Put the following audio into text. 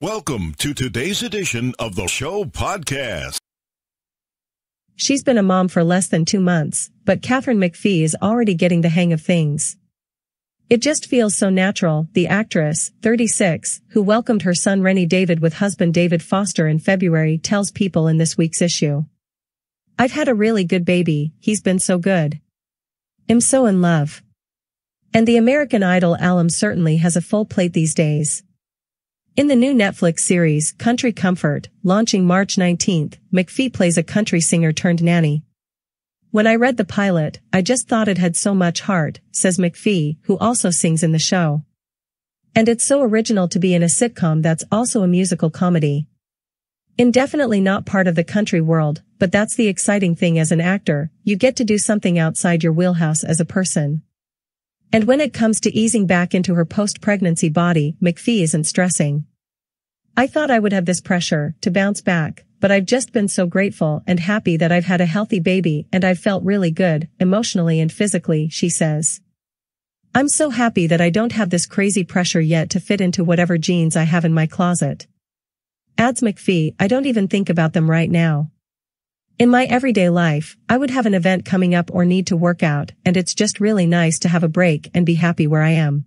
Welcome to today's edition of the show podcast. She's been a mom for less than two months, but Catherine McPhee is already getting the hang of things. It just feels so natural, the actress, 36, who welcomed her son Rennie David with husband David Foster in February tells people in this week's issue. I've had a really good baby, he's been so good. I'm so in love. And the American Idol alum certainly has a full plate these days. In the new Netflix series, Country Comfort, launching March 19th, McPhee plays a country singer turned nanny. When I read the pilot, I just thought it had so much heart, says McPhee, who also sings in the show. And it's so original to be in a sitcom that's also a musical comedy. Indefinitely not part of the country world, but that's the exciting thing as an actor, you get to do something outside your wheelhouse as a person. And when it comes to easing back into her post-pregnancy body, McPhee isn't stressing. I thought I would have this pressure to bounce back, but I've just been so grateful and happy that I've had a healthy baby and I've felt really good, emotionally and physically, she says. I'm so happy that I don't have this crazy pressure yet to fit into whatever jeans I have in my closet. Adds McPhee, I don't even think about them right now. In my everyday life, I would have an event coming up or need to work out, and it's just really nice to have a break and be happy where I am.